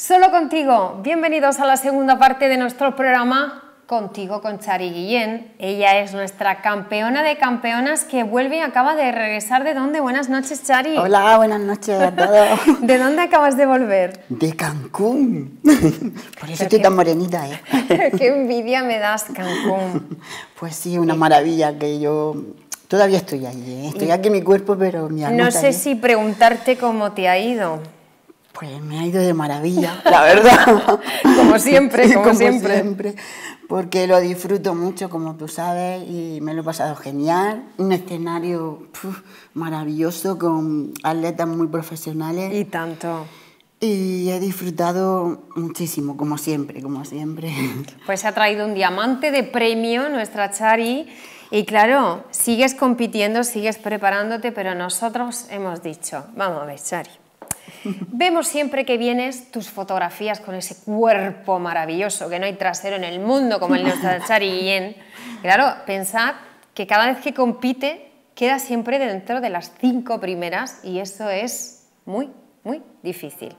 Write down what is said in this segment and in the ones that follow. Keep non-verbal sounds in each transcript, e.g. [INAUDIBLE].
Solo contigo, bienvenidos a la segunda parte de nuestro programa Contigo con Chari Guillén. Ella es nuestra campeona de campeonas que vuelve y acaba de regresar de dónde. Buenas noches, Chari. Hola, buenas noches a todos. [LAUGHS] ¿De dónde acabas de volver? De Cancún. [LAUGHS] Por eso estoy tan morenita, ¿eh? [LAUGHS] qué envidia me das, Cancún. Pues sí, una maravilla que yo Todavía estoy allí, ¿eh? estoy aquí en mi cuerpo, pero mi alma. No sé si preguntarte cómo te ha ido. Pues me ha ido de maravilla, [LAUGHS] la verdad. [LAUGHS] como siempre, como, siempre. Porque lo disfruto mucho, como tú sabes, y me lo he pasado genial. Un escenario maravilloso con atletas muy profesionales. Y tanto. Y he disfrutado muchísimo, como siempre, como siempre. [LAUGHS] Pues ha traído un diamante de premio nuestra Chari. Y claro, sigues compitiendo, sigues preparándote, pero nosotros hemos dicho, vamos a ver, Chari, Vemos siempre que vienes tus fotografías con ese cuerpo maravilloso, que no hay trasero en el mundo como el de Chari Guillén. Claro, pensad que cada vez que compite queda siempre dentro de las cinco primeras y eso es muy, muy difícil.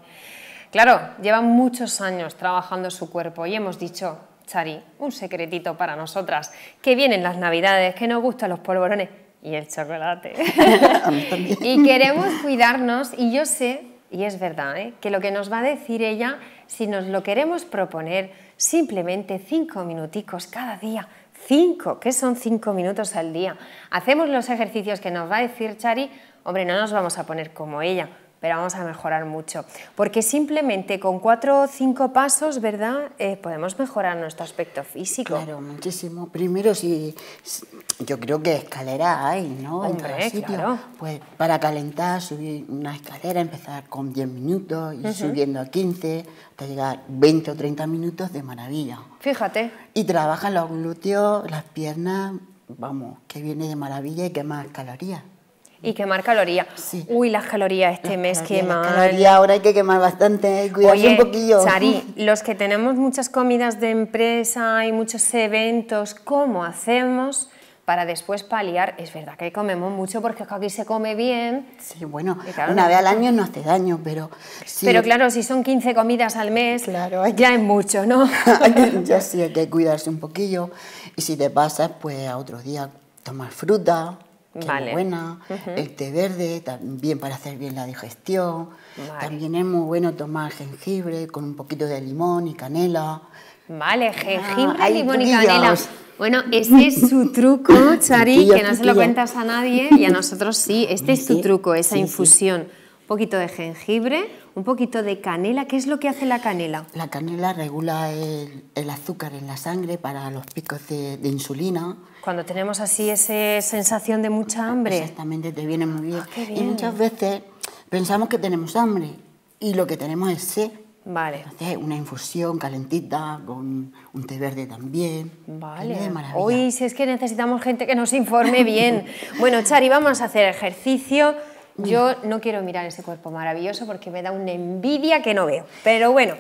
Claro, lleva muchos años trabajando su cuerpo y hemos dicho, Chari, un secretito para nosotras, que vienen las navidades, que nos gustan los polvorones y el chocolate. [LAUGHS] y queremos cuidarnos y yo sé y es verdad, ¿eh? que lo que nos va a decir ella, si nos lo queremos proponer, simplemente cinco minuticos cada día, cinco, que son cinco minutos al día. Hacemos los ejercicios que nos va a decir Chari, hombre, no nos vamos a poner como ella, pero vamos a mejorar mucho. Porque simplemente con cuatro o cinco pasos, ¿verdad? Eh, podemos mejorar nuestro aspecto físico. Claro, muchísimo. Primero, si, yo creo que escalera hay, ¿no? Hombre, en claro. Pues para calentar, subir una escalera, empezar con 10 minutos, y subiendo a 15, hasta llegar 20 o 30 minutos de maravilla. Fíjate. Y trabajan los glúteos, las piernas, vamos, que viene de maravilla y que más calorías y quemar calorías. Uy, las calorías este mes queman. Las ahora hay que quemar bastante, ¿eh? cuidarse un poquillo. Sari, los que tenemos muchas comidas de empresa y muchos eventos, ¿cómo hacemos? para después paliar. Es verdad que comemos mucho porque aquí se come bien. Sí, bueno, una vez al año no hace daño, pero... pero claro, si son 15 comidas al mes, claro, ya es mucho, ¿no? [LAUGHS] ya sí, hay que cuidarse un poquillo. Y si te pasas, pues a otro día tomar fruta, vale. muy buena, el té verde, también para hacer bien la digestión, también es muy bueno tomar jengibre con un poquito de limón y canela. Vale, ah, jengibre, limón y canela. Bueno, este es su truco, [LAUGHS] Chari, que no se lo cuentas a nadie y a nosotros sí. Este es su [LAUGHS] truco, esa infusión. Un poquito de jengibre, un poquito de canela. ¿Qué es lo que hace la canela? La canela regula el, azúcar en la sangre para los picos de, insulina. Cuando tenemos así esa sensación de mucha hambre. Exactamente, te viene muy bien. Ah, y muchas veces pensamos que tenemos hambre y lo que tenemos es sed. Vale. una infusión calentita con un té verde también. Vale. Hoy, si es que necesitamos gente que nos informe bien. [LAUGHS] bueno, Chari, vamos a hacer ejercicio. Yo no quiero mirar ese cuerpo maravilloso porque me da una envidia que no veo. Pero bueno,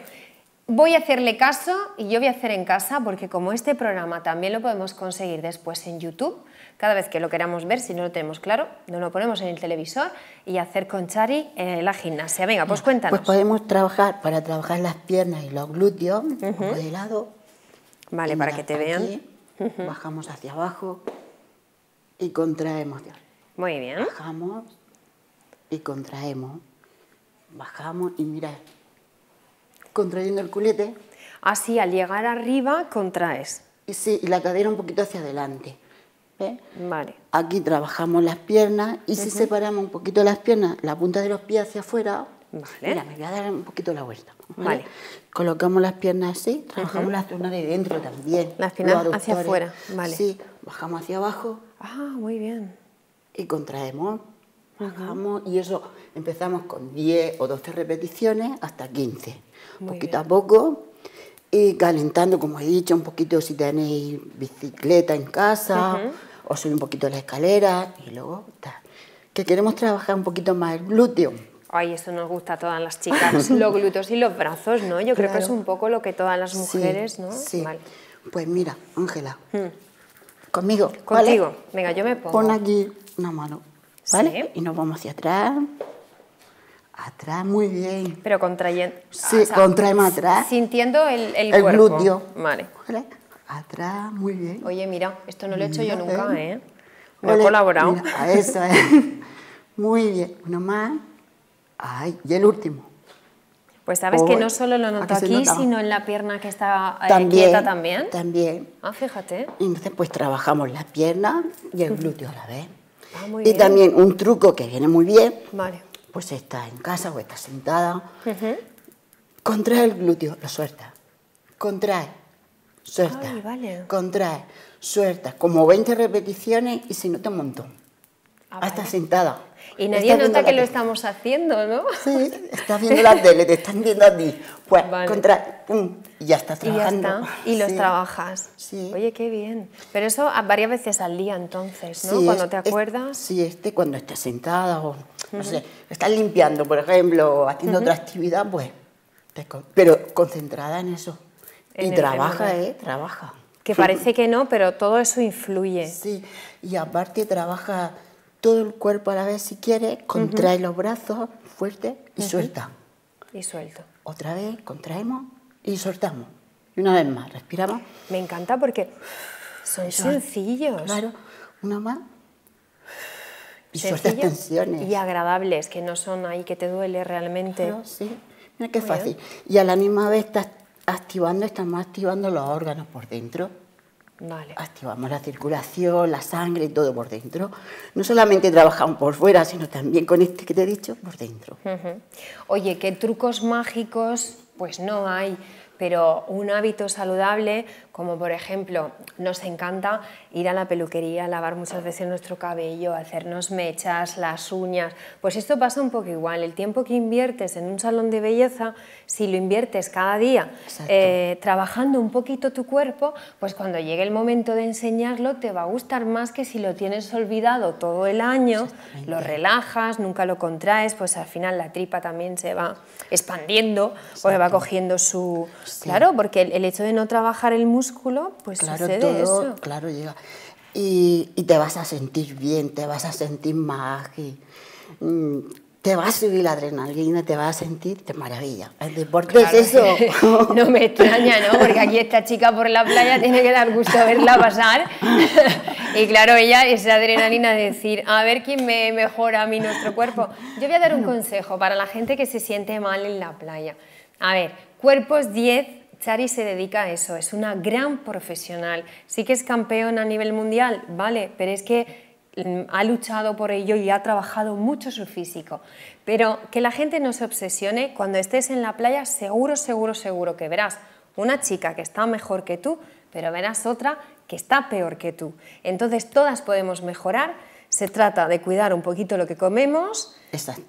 voy a hacerle caso y yo voy a hacer en casa porque como este programa también lo podemos conseguir después en YouTube, cada vez que lo queramos ver, si no lo tenemos claro, no lo ponemos en el televisor y hacer con Chari en eh, la gimnasia. Venga, pues cuéntanos. Pues podemos trabajar, para trabajar las piernas y los glúteos, un poco de lado. Vale, para que te vean. Bajamos hacia abajo y contraemos. Muy bien. Bajamos y contraemos. Bajamos y mira, contrayendo el culete. Así, al llegar arriba, contraes. Y sí, y la cadera un poquito hacia adelante. Vale. Aquí trabajamos las piernas y si separamos un poquito las piernas, la punta de los pies hacia afuera, Vale. Mira, me voy a dar un poquito la vuelta. Vale. Colocamos las piernas así, trabajamos las piernas de dentro también. Las piernas hacia afuera, vale. Sí, bajamos hacia abajo. Ah, muy bien. Y contraemos y eso empezamos con 10 o 12 repeticiones hasta 15, poquito a poco. Y calentando, como he dicho, un poquito si tenéis bicicleta en casa, o subir un poquito la escalera y luego está. que queremos trabajar un poquito más el glúteo. Ay, eso nos gusta a todas las chicas, [LAUGHS] los glúteos y los brazos, ¿no? Yo creo que es un poco lo que todas las mujeres, ¿no? Sí. Pues mira, Ángela, hmm. conmigo, conmigo. Contigo. Venga, yo me pongo. Pon aquí una mano. ¿Vale? Y nos vamos hacia atrás. Atrás, muy bien. Pero contrayendo. Sí, contraemos atrás. Sintiendo el, el, glúteo. Vale. Atrás, muy bien. Oye, mira, esto no lo he hecho yo nunca, ¿eh? ¿eh? No he colaborado. Mira, eso ¿eh? [LAUGHS] muy bien. Uno más. Ay, y el último. Pues sabes que pues no solo lo noto aquí, sino en la pierna que está eh, quieta también. También. Ah, fíjate. Entonces, pues trabajamos la pierna y el glúteo a la vez. Ah, y también un truco que viene muy bien, pues está en casa o está sentada, contrae el glúteo, lo suelta, contrae, suelta, contrae, suelta, como 20 repeticiones y se nota un montón. Ah, ah está sentada. Y nadie nota que lo estamos haciendo, ¿no? Sí, está viendo la tele, te están viendo a ti. Pues, vale. contra, pum, y ya está trabajando. Y, está. y los trabajas. Sí. Oye, qué bien. Pero eso varias veces al día, entonces, ¿no? cuando te este, acuerdas. sí, este cuando estás sentada o, no sé, estás limpiando, por ejemplo, o haciendo otra actividad, pues, pero concentrada en eso. y trabaja, ¿eh? Trabaja. Que parece que no, pero todo eso influye. Sí, y aparte trabaja todo el cuerpo a la vez si quieres, contrae los brazos fuerte y suelta. Y suelto. Otra vez, contraemos y soltamos. Y una vez más, respiramos. Me encanta porque son sencillos. Claro, una más. Y sueltas tensiones. Y agradables, que no son ahí que te duele realmente. sí. Mira qué fácil. Y a la misma vez estás activando, estamos activando los órganos por dentro. Activamos la circulación, la sangre, todo por dentro. No solamente trabajamos por fuera, sino también con este que te he dicho, por dentro. Oye, ¿qué trucos mágicos? Pues no hay pero un hábito saludable, como por ejemplo, nos encanta ir a la peluquería, lavar muchas veces nuestro cabello, hacernos mechas, las uñas, pues esto pasa un poco igual. El tiempo que inviertes en un salón de belleza, si lo inviertes cada día eh, trabajando un poquito tu cuerpo, pues cuando llegue el momento de enseñarlo te va a gustar más que si lo tienes olvidado todo el año, lo relajas, nunca lo contraes, pues al final la tripa también se va expandiendo o se va cogiendo su, Claro, porque el, hecho de no trabajar el músculo, pues claro, sucede todo, Claro, llega. Y, te vas a sentir bien, te vas a sentir más ágil, mm, te va a subir la adrenalina, te vas a sentir de maravilla. El deporte es eso. [LAUGHS] no me extraña, ¿no? Porque aquí esta chica por la playa tiene que dar gusto verla pasar. [LAUGHS] y claro, ella, esa adrenalina de decir, a ver quién me mejora a mí nuestro cuerpo. Yo voy a dar un consejo para la gente que se siente mal en la playa. A ver, Cuerpos 10, Chari se dedica a eso, es una gran profesional. Sí que es campeona a nivel mundial, vale, pero es que mm, ha luchado por ello y ha trabajado mucho su físico. Pero que la gente no se obsesione, cuando estés en la playa seguro, seguro, seguro que verás una chica que está mejor que tú, pero verás otra que está peor que tú. Entonces todas podemos mejorar se trata de cuidar un poquito lo que comemos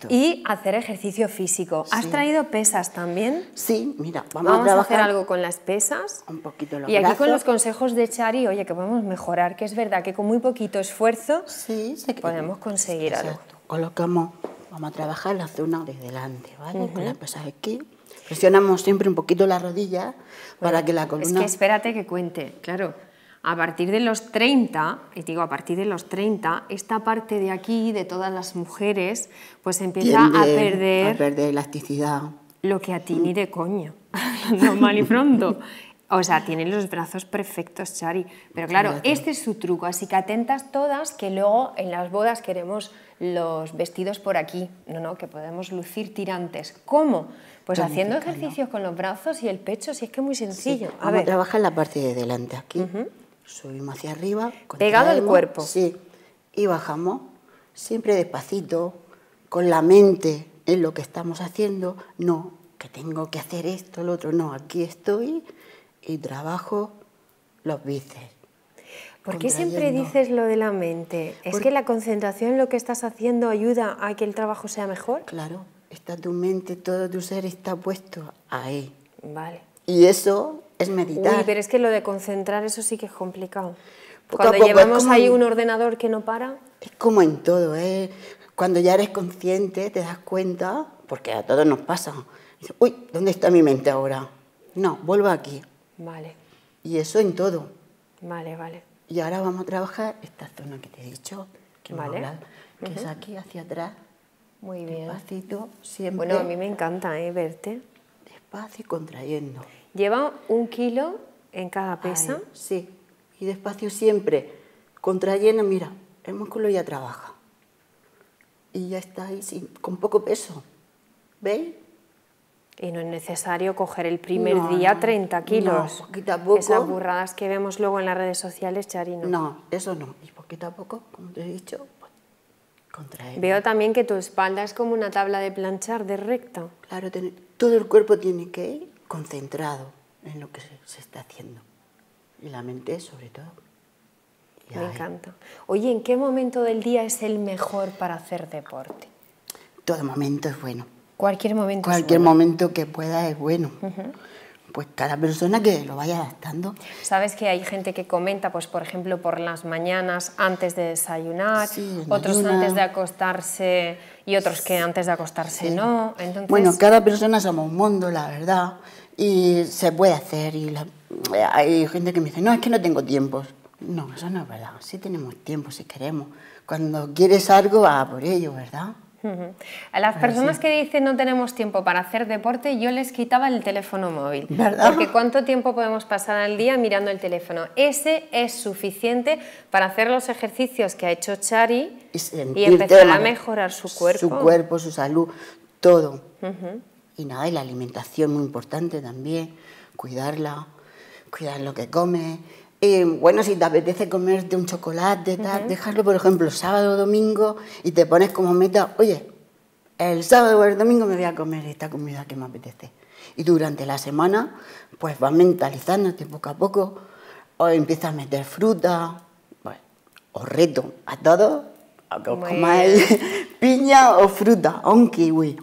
y hacer ejercicio físico. ¿Has traído pesas también? Sí, mira, vamos, a, trabajar algo con las pesas. Un poquito los Y aquí con los consejos de Chari, oye, que podemos mejorar, que es verdad que con muy poquito esfuerzo sí, podemos conseguir Exacto. algo. Colocamos, vamos a trabajar la zona de delante, ¿vale? Con las pesas aquí. Presionamos siempre un poquito la rodilla para que la columna... Es que espérate que cuente, claro a partir de los 30, y digo a partir de los 30, esta parte de aquí, de todas las mujeres, pues empieza a perder... A perder elasticidad. Lo que a ti ni mm. de coña, [LAUGHS] no y pronto. O sea, tienen los brazos perfectos, Chari. Pero claro, este es su truco, así que atentas todas que luego en las bodas queremos los vestidos por aquí, no, no, que podemos lucir tirantes. ¿Cómo? Pues haciendo ejercicios con los brazos y el pecho, si es que es muy sencillo. A ver. Trabaja en la parte de delante aquí subimos hacia arriba. Pegado al cuerpo. Sí, y bajamos, siempre despacito, con la mente en lo que estamos haciendo, no que tengo que hacer esto, lo otro, no, aquí estoy y trabajo los bíceps. ¿Por qué siempre dices lo de la mente? ¿Es que la concentración en lo que estás haciendo ayuda a que el trabajo sea mejor? Claro, está tu mente, todo tu ser está puesto ahí. Vale. Y eso es meditar. pero es que lo de concentrar eso sí que es complicado. cuando llevamos ahí un ordenador que no para. Es como en todo, ¿eh? cuando ya eres consciente te das cuenta, porque a todos nos pasa. Uy, ¿dónde está mi mente ahora? No, vuelvo aquí. Vale. Y eso en todo. Vale, vale. Y ahora vamos a trabajar esta zona que te he dicho, que, vale. es aquí hacia atrás. Muy bien. Despacito, siempre. Bueno, a mí me encanta ¿eh? verte. Despacio y contrayendo. Lleva un kilo en cada pesa. sí, y despacio siempre. Contrayena, mira, el músculo ya trabaja. Y ya está ahí con poco peso. ¿Veis? Y no es necesario coger el primer día 30 kilos. No, poquito a Esas burradas que vemos luego en las redes sociales, Charino. No, eso no. Y poquito a poco, como te he dicho, pues, Veo también que tu espalda es como una tabla de planchar de recta. Claro, todo el cuerpo tiene que ir concentrado en lo que se, está haciendo. Y la mente, sobre todo. Me encanta. Oye, ¿en qué momento del día es el mejor para hacer deporte? Todo momento es bueno. Cualquier momento. Cualquier es bueno? momento que pueda es bueno. pues cada persona que lo vaya adaptando. Sabes que hay gente que comenta, pues por ejemplo, por las mañanas antes de desayunar, otros antes de acostarse y otros que antes de acostarse no. Bueno, cada persona somos un mundo, la verdad y se puede hacer. Y hay gente que me dice, no, es que no tengo tiempo. No, eso no es verdad. Sí tenemos tiempo, si queremos. Cuando quieres algo, a por ello, ¿verdad? A las personas que dicen no tenemos tiempo para hacer deporte, yo les quitaba el teléfono móvil. ¿Verdad? Porque cuánto tiempo podemos pasar al día mirando el teléfono. Ese es suficiente para hacer los ejercicios que ha hecho Chari y, empezar a mejorar su cuerpo. Su cuerpo, su salud, todo. Uh y nada, y la alimentación muy importante también, cuidarla, cuidar lo que comes. bueno, si te apetece comerte un chocolate, dejarlo, por ejemplo, sábado o domingo y te pones como meta, oye, el sábado o el domingo me voy a comer esta comida que me apetece. Y durante la semana, pues vas mentalizándote poco a poco, o empiezas a meter fruta, bueno, os reto a todos comal, [LAUGHS] piña o fruta, o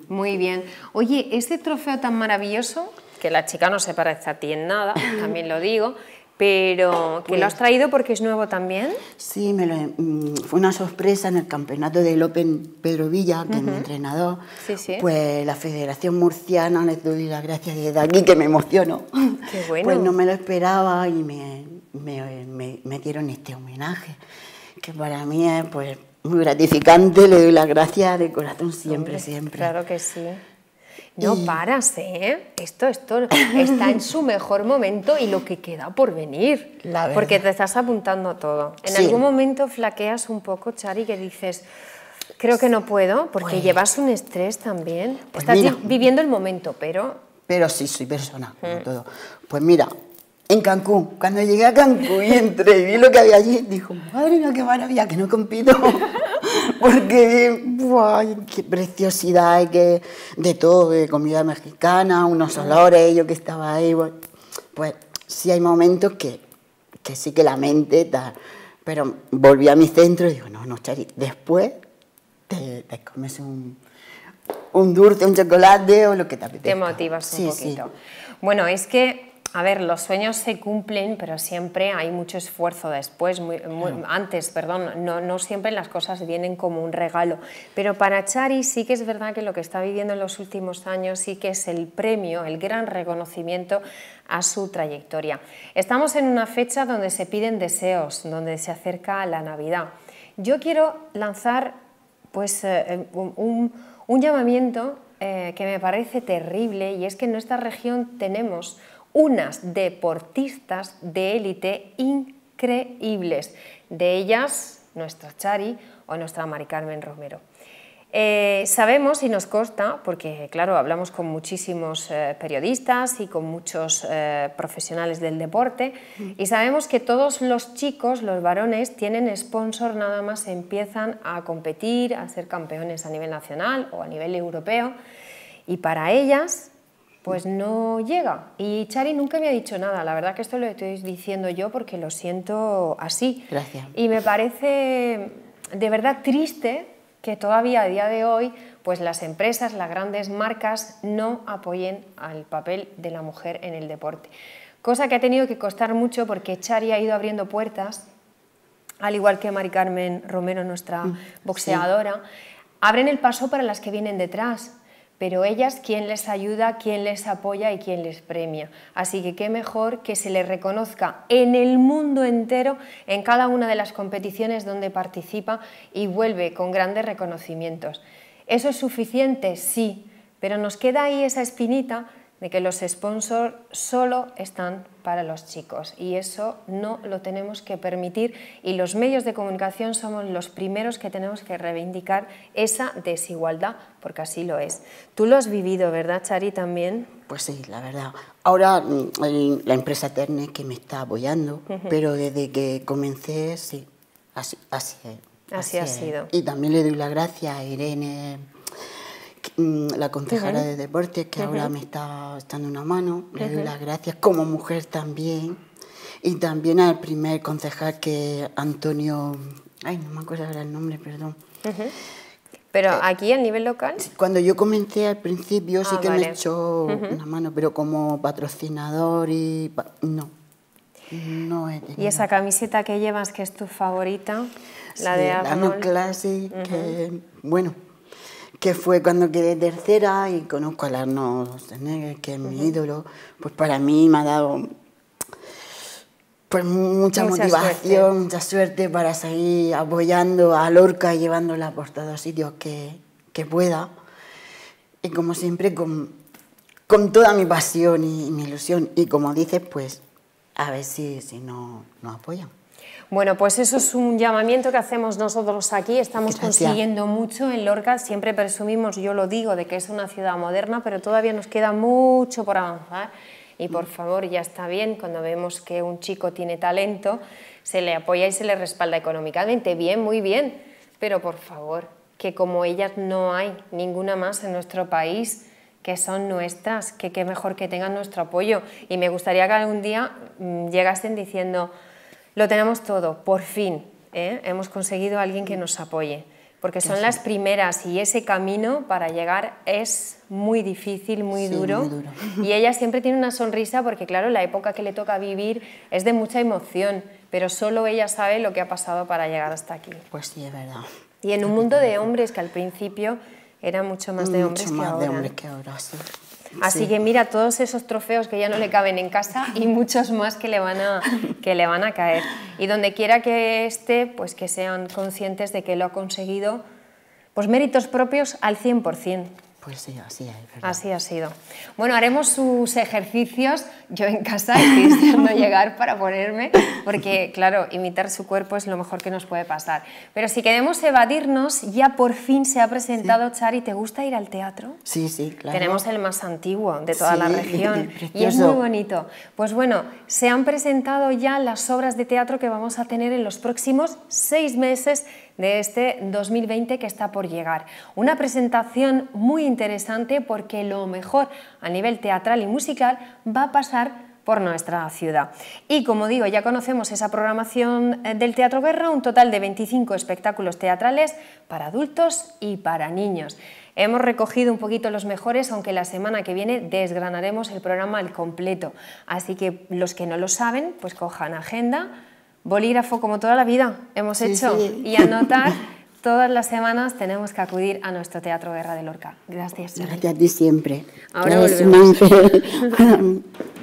Muy bien. Oye, este trofeo tan maravilloso, que la chica no se parece a ti en nada, [LAUGHS] también lo digo, pero que lo pues has traído porque es nuevo también. Sí, mm, fue una sorpresa en el campeonato del Open Pedro Villa, que es mi entrenador. Pues la Federación Murciana, les doy las gracias desde aquí, que me emocionó [LAUGHS] Pues no me lo esperaba y me, me, me, me dieron este homenaje, que para mí es pues muy gratificante, le doy las gracias de corazón siempre, siempre. Claro que sí. No paras, ¿eh? Esto, esto está en su mejor momento y lo que queda por venir. porque te estás apuntando a todo. En algún momento flaqueas un poco, Chari, que dices, creo que no puedo, porque llevas un estrés también. Pues estás viviendo el momento, pero... Pero sí, soy persona, como mm. todo. Pues mira, en Cancún. Cuando llegué a Cancún y entré y vi lo que había allí, dijo, madre mía, qué maravilla, que no compito. [LAUGHS] porque buah, qué preciosidad, eh, qué, de todo, de comida mexicana, unos olores, yo que estaba ahí. Pues sí hay momentos que, sí que la mente Pero volví a mi centro y digo, no, no, Chari, después te, comes un, dulce, un chocolate o lo que te apetezca. Te motivas un sí, poquito. Bueno, es que a ver, los sueños se cumplen, pero siempre hay mucho esfuerzo después, antes, perdón, no, siempre las cosas vienen como un regalo. Pero para Chari sí que es verdad que lo que está viviendo en los últimos años sí que es el premio, el gran reconocimiento a su trayectoria. Estamos en una fecha donde se piden deseos, donde se acerca la Navidad. Yo quiero lanzar pues, eh, em, un, llamamiento eh, que me parece terrible y es que en nuestra región tenemos unas deportistas de élite increíbles, de ellas nuestra Chari o nuestra Mari Carmen Romero. Eh, sabemos y nos consta, porque claro, hablamos con muchísimos eh, periodistas y con muchos eh, profesionales del deporte, y sabemos que todos los chicos, los varones, tienen sponsor nada más empiezan a competir, a ser campeones a nivel nacional o a nivel europeo, y para ellas pues no llega. Y Chari nunca me ha dicho nada. La verdad que esto lo estoy diciendo yo porque lo siento así. Y me parece de verdad triste que todavía a día de hoy pues las empresas, las grandes marcas no apoyen al papel de la mujer en el deporte. Cosa que ha tenido que costar mucho porque Chari ha ido abriendo puertas, al igual que Mari Carmen Romero, nuestra mm, boxeadora, abren el paso para las que vienen detrás pero ellas quién les ayuda, quién les apoya y quién les premia. Así que qué mejor que se les reconozca en el mundo entero, en cada una de las competiciones donde participa y vuelve con grandes reconocimientos. ¿Eso es suficiente? Sí, pero nos queda ahí esa espinita de que los sponsors solo están para los chicos y eso no lo tenemos que permitir y los medios de comunicación somos los primeros que tenemos que reivindicar esa desigualdad porque así lo es. Tú lo has vivido, ¿verdad, Chari, también? Pues sí, la verdad. Ahora mm, la empresa Terne que me está apoyando, pero desde que comencé, sí, así, así ha sido. Y también le doy las gracias a Irene Mm, la concejala de deportes... que ahora me está dando una mano. Le doy las gracias como mujer también. Y también al primer concejal que Antonio, ay, no me acuerdo ahora el nombre, perdón. Pero eh, aquí a nivel local. Cuando yo comencé al principio sí ah, que me echó una mano, pero como patrocinador y no. ¿Y esa camiseta que llevas que es tu favorita? La de Arnold. Classic, que, bueno, que fue cuando quedé tercera y conozco a Arnold que es mi ídolo, pues para mí me ha dado pues mucha, motivación, mucha suerte para seguir apoyando a Lorca y llevándola por todos los sitios que, pueda. Y como siempre, con, toda mi pasión y, mi ilusión. Y como dices, pues a ver si, si no, nos apoyan. Bueno, pues eso es un llamamiento que hacemos nosotros aquí. Estamos consiguiendo mucho en Lorca. Siempre presumimos, yo lo digo, de que es una ciudad moderna, pero todavía nos queda mucho por avanzar. Y por favor, ya está bien cuando vemos que un chico tiene talento, se le apoya y se le respalda económicamente. Bien, muy bien. Pero por favor, que como ellas no hay ninguna más en nuestro país, que son nuestras, que qué mejor que tengan nuestro apoyo. Y me gustaría que algún día mm, llegasen diciendo lo tenemos todo, por fin. ¿eh? Hemos conseguido a alguien que nos apoye, porque son las primeras y ese camino para llegar es muy difícil, muy, duro. Y ella siempre tiene una sonrisa porque, claro, la época que le toca vivir es de mucha emoción, pero solo ella sabe lo que ha pasado para llegar hasta aquí. Pues sí, es verdad. Y en un mundo de hombres que al principio era mucho más de hombres que ahora. De hombres que Así que mira todos esos trofeos que ya no le caben en casa y muchos más que le van a, que le van a caer. Y donde quiera que esté, pues que sean conscientes de que lo ha conseguido, pues méritos propios al 100%. Pues sí, así Así ha sido. Bueno, haremos sus ejercicios, yo en casa, no llegar para ponerme, porque claro, imitar su cuerpo es lo mejor que nos puede pasar. Pero si queremos evadirnos, ya por fin se ha presentado Chari, ¿te gusta ir al teatro? Sí, sí, claro. Tenemos el más antiguo de toda la [LAUGHS] región y es muy bonito. Pues bueno, se han presentado ya las obras de teatro que vamos a tener en los próximos seis meses de este 2020 que está por llegar. Una presentación muy interesante porque lo mejor a nivel teatral y musical va a pasar por nuestra ciudad. Y como digo, ya conocemos esa programación eh, del Teatro Guerra, un total de 25 espectáculos teatrales para adultos y para niños. Hemos recogido un poquito los mejores, aunque la semana que viene desgranaremos el programa al completo. Así que los que no lo saben, pues cojan agenda, bolígrafo como toda la vida hemos hecho y anotar. [LAUGHS] Todas las semanas tenemos que acudir a nuestro Teatro Guerra de Lorca. Gracias. Gracias a siempre. Ahora [LAUGHS]